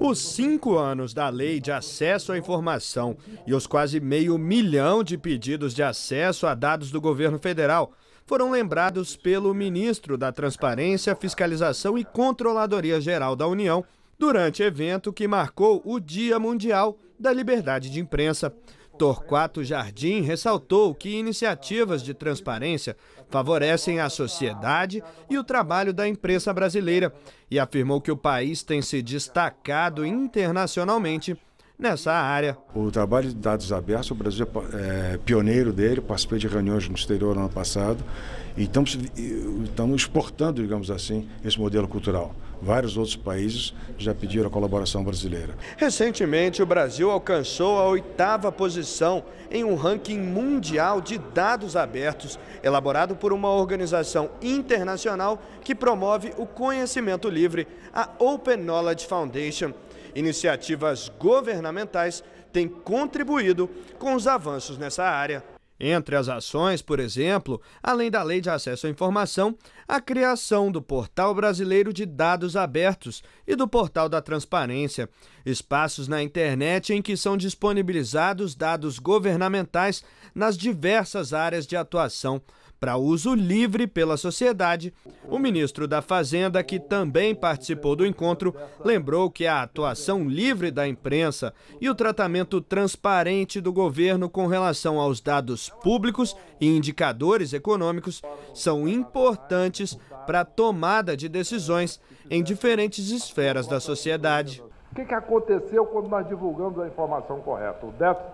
os cinco anos da lei de acesso à informação e os quase meio milhão de pedidos de acesso a dados do governo federal foram lembrados pelo ministro da Transparência, Fiscalização e Controladoria Geral da União durante evento que marcou o Dia Mundial da Liberdade de Imprensa. Torquato Jardim ressaltou que iniciativas de transparência favorecem a sociedade e o trabalho da imprensa brasileira e afirmou que o país tem se destacado internacionalmente nessa área. O trabalho de dados abertos, o Brasil é, é pioneiro dele, participei de reuniões no exterior no ano passado e estamos, estamos exportando, digamos assim, esse modelo cultural. Vários outros países já pediram a colaboração brasileira. Recentemente, o Brasil alcançou a oitava posição em um ranking mundial de dados abertos, elaborado por uma organização internacional que promove o conhecimento livre, a Open Knowledge Foundation. Iniciativas governamentais têm contribuído com os avanços nessa área. Entre as ações, por exemplo, além da Lei de Acesso à Informação, a criação do Portal Brasileiro de Dados Abertos e do Portal da Transparência, espaços na internet em que são disponibilizados dados governamentais nas diversas áreas de atuação para uso livre pela sociedade, o ministro da Fazenda, que também participou do encontro, lembrou que a atuação livre da imprensa e o tratamento transparente do governo com relação aos dados públicos e indicadores econômicos são importantes para a tomada de decisões em diferentes esferas da sociedade. O que, que aconteceu quando nós divulgamos a informação correta? O déficit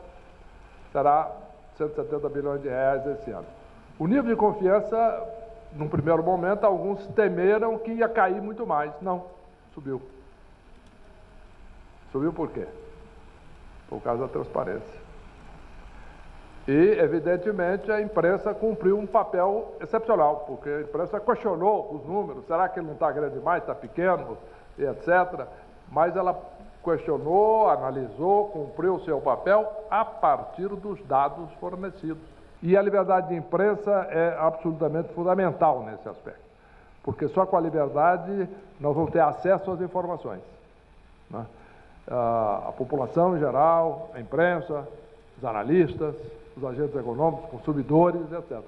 será 170 bilhões de reais esse ano. O nível de confiança, num primeiro momento, alguns temeram que ia cair muito mais. Não, subiu. Subiu por quê? Por causa da transparência. E, evidentemente, a imprensa cumpriu um papel excepcional, porque a imprensa questionou os números: será que ele não está grande demais, está pequeno, e etc. Mas ela questionou, analisou, cumpriu o seu papel a partir dos dados fornecidos. E a liberdade de imprensa é absolutamente fundamental nesse aspecto, porque só com a liberdade nós vamos ter acesso às informações. Né? A população em geral, a imprensa, os analistas, os agentes econômicos, consumidores, etc.